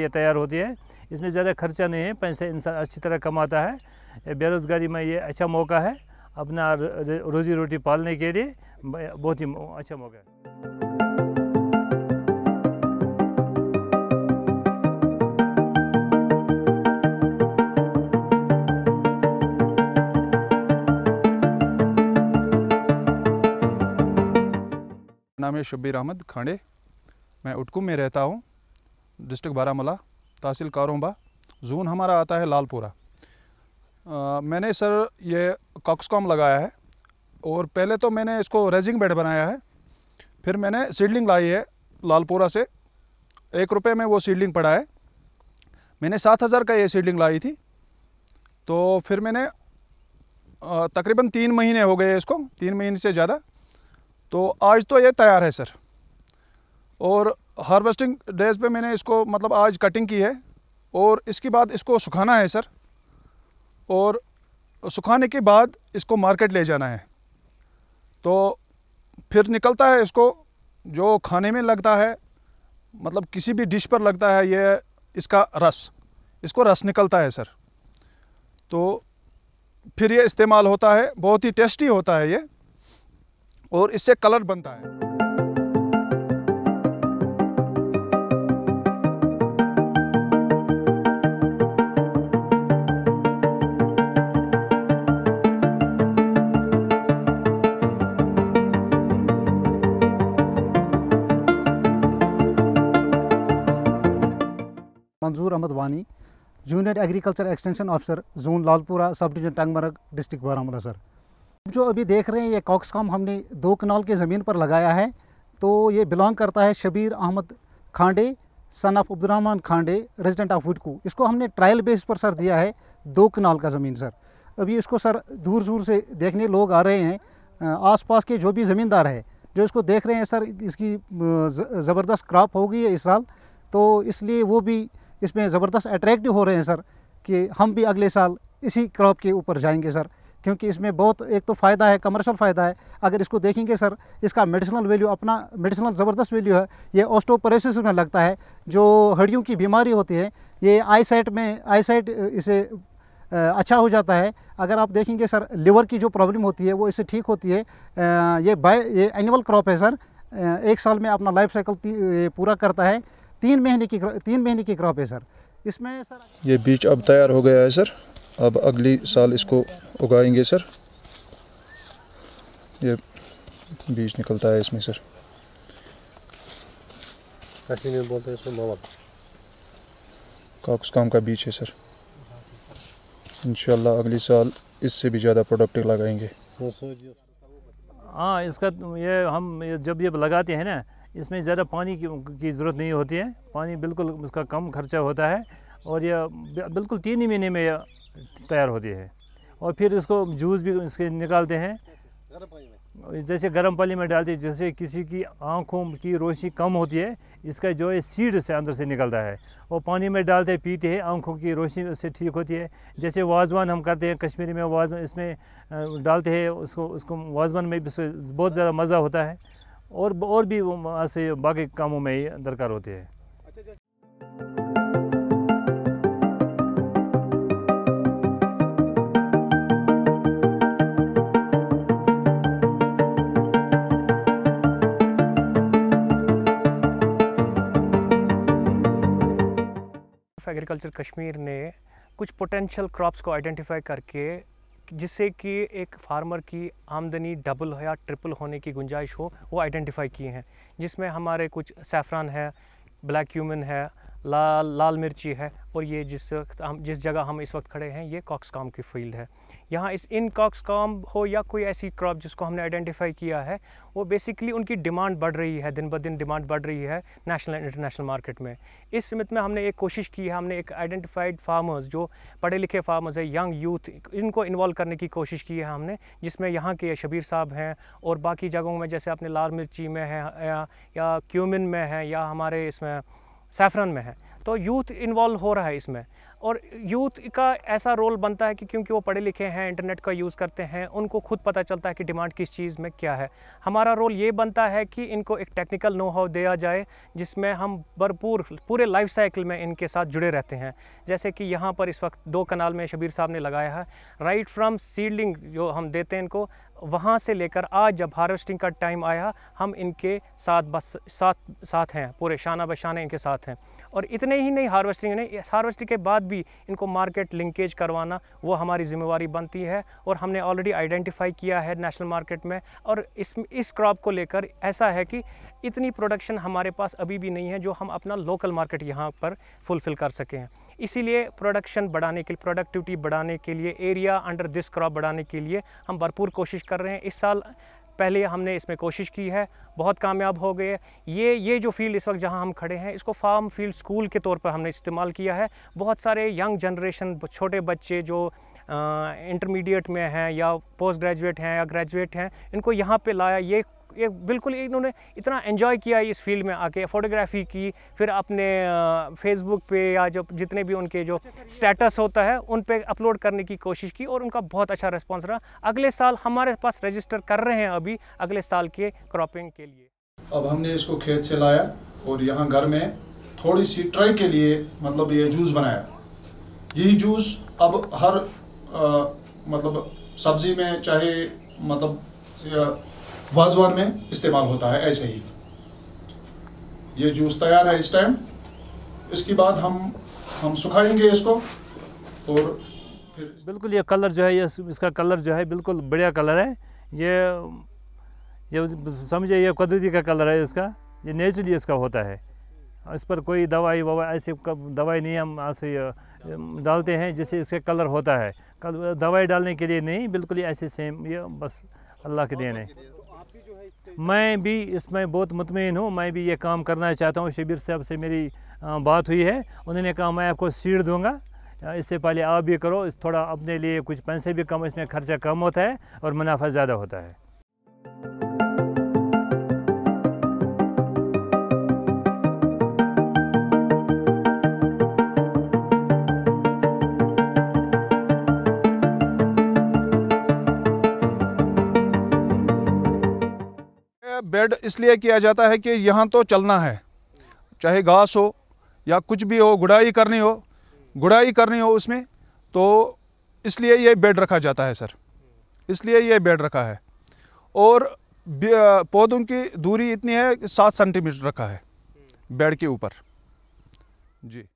ये तैयार होती है इसमें ज़्यादा खर्चा नहीं है पैसे इंसान अच्छी तरह कमाता है बेरोज़गारी में ये अच्छा मौका है अपना रोजी रोटी पालने के लिए बहुत ही अच्छा मौका है नाम है शब्बीर अहमद खांडे मैं उटकुम में रहता हूँ डिस्ट्रिक्ट बारामूला तहसील कारोंबा जोन हमारा आता है लालपुरा मैंने सर ये कॉक्सकॉम लगाया है और पहले तो मैंने इसको रेजिंग बेड बनाया है फिर मैंने सीडलिंग लाई है लालपुरा से एक रुपये में वो सीडलिंग पड़ा है मैंने सात हज़ार का ये सीडलिंग लाई थी तो फिर मैंने तकरीबन तीन महीने हो गए इसको तीन महीने से ज़्यादा तो आज तो ये तैयार है सर और हार्वेस्टिंग डेज पे मैंने इसको मतलब आज कटिंग की है और इसके बाद इसको सुखाना है सर और सुखाने के बाद इसको मार्केट ले जाना है तो फिर निकलता है इसको जो खाने में लगता है मतलब किसी भी डिश पर लगता है ये इसका रस इसको रस निकलता है सर तो फिर ये इस्तेमाल होता है बहुत ही टेस्टी होता है ये और इससे कलर बनता है Manzoor Ahmad Wani junior agriculture extension officer zone Lalpora sub division Tangmarg district Baramulla sir जो अभी देख रहे हैं ये कॉक्सकॉम हमने दो कनाल के ज़मीन पर लगाया है तो ये बिलोंग करता है Shabir Ahmad Khande son of Abdulrahman Khande resident of Wudkoo इसको हमने ट्रायल बेस पर सर दिया है दो कनाल का ज़मीन सर अभी इसको सर दूर दूर से देखने लोग आ रहे हैं आसपास के जो भी ज़मींदार है जो इसको देख रहे हैं सर इसकी ज़बरदस्त क्रॉप होगी इस साल तो इसलिए वो भी इसमें ज़बरदस्त अट्रैक्टिव हो रहे हैं सर कि हम भी अगले साल इसी क्रॉप के ऊपर जाएंगे सर क्योंकि इसमें बहुत एक तो फ़ायदा है कमर्शियल फ़ायदा है अगर इसको देखेंगे सर इसका मेडिसिनल वैल्यू अपना मेडिसिनल ज़बरदस्त वैल्यू है ये ऑस्टोपरेसिस में लगता है जो हड्डियों की बीमारी होती है ये आई साइट में आई साइट इसे अच्छा हो जाता है अगर आप देखेंगे सर लिवर की जो प्रॉब्लम होती है वो इससे ठीक होती है ये बाय ये एनुअल क्रॉप है सर एक साल में अपना लाइफ साइकिल पूरा करता है तीन महीने की तीन महीने की क्रॉप है सर इसमें सर ये बीज अब तैयार हो गया है सर अब अगली साल इसको उगाएंगे सर ये बीज निकलता है इसमें सर कश्मीर में बोलते हैं इसको मवल काकस काम का बीज है सर इंशाल्लाह अगली साल इससे भी ज़्यादा प्रोडक्ट लगाएंगे हाँ इसका ये हम ये जब ये लगाते हैं ना इसमें ज़्यादा पानी की, की ज़रूरत नहीं होती है पानी बिल्कुल उसका कम खर्चा होता है और यह बिल्कुल तीन ही महीने में यह तैयार होती है और फिर इसको जूस भी इसके निकालते हैं जैसे गर्म पानी में डालते हैं जैसे किसी की आँखों की रोशनी कम होती है इसका जो है सीड से अंदर से निकलता है और पानी में डालते पीते हैं आँखों की रोशनी उससे ठीक होती है जैसे वाजवान हम करते हैं कश्मीरी में वाजवान इसमें डालते हैं उसको उसको वाजवान में भी बहुत ज़्यादा मज़ा होता है और और भी ऐसे बाकी कामों में दरकार होती है अच्छा, एग्रीकल्चर कश्मीर ने कुछ पोटेंशियल क्रॉप्स को आइडेंटिफाई करके जिससे कि एक फार्मर की आमदनी डबल हो या ट्रिपल होने की गुंजाइश हो वो आइडेंटिफाई किए हैं जिसमें हमारे कुछ सैफरान है ब्लैक ह्यूमन है लाल लाल मिर्ची है और ये जिस हम जिस जगह हम इस वक्त खड़े हैं ये कॉक्सकाम की फील्ड है यहाँ इस इन कॉक्स काम हो या कोई ऐसी क्रॉप जिसको हमने आइडेंटिफाई किया है वो बेसिकली उनकी डिमांड बढ़ रही है दिन ब दिन डिमांड बढ़ रही है नेशनल एंड इंटरनेशनल मार्केट में इस समित में हमने एक कोशिश की है हमने एक आइडेंटिफाइड फार्मर्स जो पढ़े लिखे फार्मर्स हैं यंग यूथ इनको इन्वॉल्व करने की कोशिश की है हमने जिसमें यहाँ के शबीर साहब हैं और बाकी जगहों में जैसे अपने लाल मिर्ची में है या, या क्यूमिन में है या हमारे इसमें सैफरन में है तो यूथ इन्वॉल्व हो रहा है इसमें और यूथ का ऐसा रोल बनता है कि क्योंकि वो पढ़े लिखे हैं इंटरनेट का यूज़ करते हैं उनको खुद पता चलता है कि डिमांड किस चीज़ में क्या है हमारा रोल ये बनता है कि इनको एक टेक्निकल नो हाउ दिया जाए जिसमें हम भरपूर पूरे लाइफ साइकिल में इनके साथ जुड़े रहते हैं जैसे कि यहाँ पर इस वक्त दो कनाल में शबीर साहब ने लगाया है राइट फ्राम सीडलिंग जो हम देते हैं इनको वहाँ से लेकर आज जब हार्वेस्टिंग का टाइम आया हम इनके साथ बस साथ साथ हैं पूरे शाना बशाना इनके साथ हैं और इतने ही नहीं हार्वेस्टिंग नहीं इस हार्वेस्टिंग के बाद भी इनको मार्केट लिंकेज करवाना वो हमारी जिम्मेवारी बनती है और हमने ऑलरेडी आइडेंटिफाई किया है नेशनल मार्केट में और इस इस क्रॉप को लेकर ऐसा है कि इतनी प्रोडक्शन हमारे पास अभी भी नहीं है जो हम अपना लोकल मार्केट यहाँ पर फुलफ़िल कर सकें इसीलिए प्रोडक्शन बढ़ाने के लिए प्रोडक्टिविटी बढ़ाने के लिए एरिया अंडर दिस क्रॉप बढ़ाने के लिए हम भरपूर कोशिश कर रहे हैं इस साल पहले हमने इसमें कोशिश की है बहुत कामयाब हो गए ये ये जो फील्ड इस वक्त जहाँ हम खड़े हैं इसको फार्म फील्ड स्कूल के तौर पर हमने इस्तेमाल किया है बहुत सारे यंग जनरेशन छोटे बच्चे जो इंटरमीडिएट में हैं या पोस्ट ग्रेजुएट हैं या ग्रेजुएट हैं इनको यहाँ पे लाया ये ये बिल्कुल इन्होंने इतना एंजॉय किया इस फील्ड में आके फोटोग्राफी की फिर अपने फेसबुक पे या जो जितने भी उनके जो अच्छा, स्टेटस होता है उन पे अपलोड करने की कोशिश की और उनका बहुत अच्छा रिस्पॉन्स रहा अगले साल हमारे पास रजिस्टर कर रहे हैं अभी अगले साल के क्रॉपिंग के लिए अब हमने इसको खेत से लाया और यहाँ घर में थोड़ी सी ट्राई के लिए मतलब ये जूस बनाया यही जूस अब हर आ, मतलब सब्जी में चाहे मतलब वाजवान में इस्तेमाल होता है ऐसे ही ये जूस तैयार है इस टाइम इसके बाद हम हम सुखाएंगे इसको और फिर बिल्कुल ये कलर जो है ये इसका कलर जो है बिल्कुल बढ़िया कलर है ये ये समझे ये कुदरती का कलर है इसका ये नेचुरली इसका होता है इस पर कोई दवाई ववा ऐसी दवाई नहीं हम ऐसे डालते हैं जिससे इसका कलर होता है कल दवाई डालने के लिए नहीं बिल्कुल ही ऐसे सेम ये बस अल्लाह के देने मैं भी इसमें बहुत मुतमिन हूँ मैं भी ये काम करना चाहता हूँ शबीर साहब से मेरी बात हुई है उन्होंने कहा मैं आपको सीड दूंगा इससे पहले आप भी करो थोड़ा अपने लिए कुछ पैसे भी कम इसमें खर्चा कम होता है और मुनाफा ज़्यादा होता है शेड इसलिए किया जाता है कि यहाँ तो चलना है चाहे घास हो या कुछ भी हो गुड़ाई करनी हो गुड़ाई करनी हो उसमें तो इसलिए ये बेड रखा जाता है सर इसलिए ये बेड रखा है और पौधों की दूरी इतनी है सात सेंटीमीटर रखा है बेड के ऊपर जी